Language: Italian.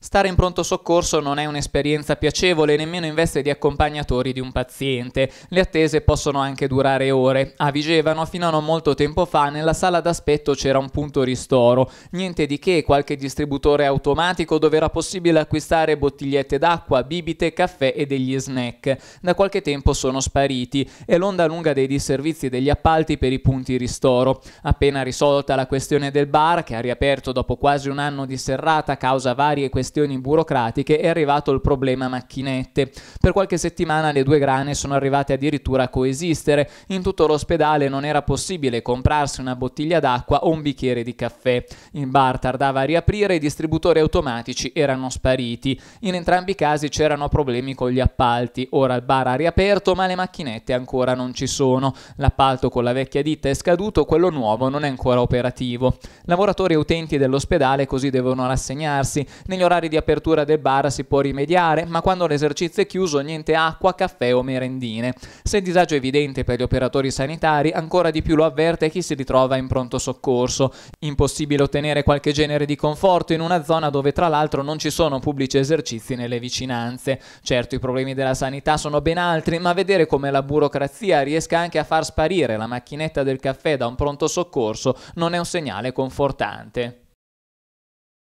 Stare in pronto soccorso non è un'esperienza piacevole nemmeno in veste di accompagnatori di un paziente. Le attese possono anche durare ore. A Vigevano fino a non molto tempo fa nella sala d'aspetto c'era un punto ristoro. Niente di che qualche distributore automatico dove era possibile acquistare bottigliette d'acqua, bibite, caffè e degli snack. Da qualche tempo sono spariti e l'onda lunga dei disservizi degli appalti per i punti ristoro. Appena risolta la questione del bar che ha riaperto dopo quasi un anno di serrata causa varie questioni questioni burocratiche è arrivato il problema macchinette. Per qualche settimana le due grane sono arrivate addirittura a coesistere. In tutto l'ospedale non era possibile comprarsi una bottiglia d'acqua o un bicchiere di caffè. Il bar tardava a riaprire e i distributori automatici erano spariti. In entrambi i casi c'erano problemi con gli appalti. Ora il bar ha riaperto ma le macchinette ancora non ci sono. L'appalto con la vecchia ditta è scaduto, quello nuovo non è ancora operativo. Lavoratori e utenti dell'ospedale così devono rassegnarsi. Negli orari orari di apertura del bar si può rimediare, ma quando l'esercizio è chiuso niente acqua, caffè o merendine. Se il disagio è evidente per gli operatori sanitari, ancora di più lo avverte chi si ritrova in pronto soccorso. Impossibile ottenere qualche genere di conforto in una zona dove tra l'altro non ci sono pubblici esercizi nelle vicinanze. Certo i problemi della sanità sono ben altri, ma vedere come la burocrazia riesca anche a far sparire la macchinetta del caffè da un pronto soccorso non è un segnale confortante.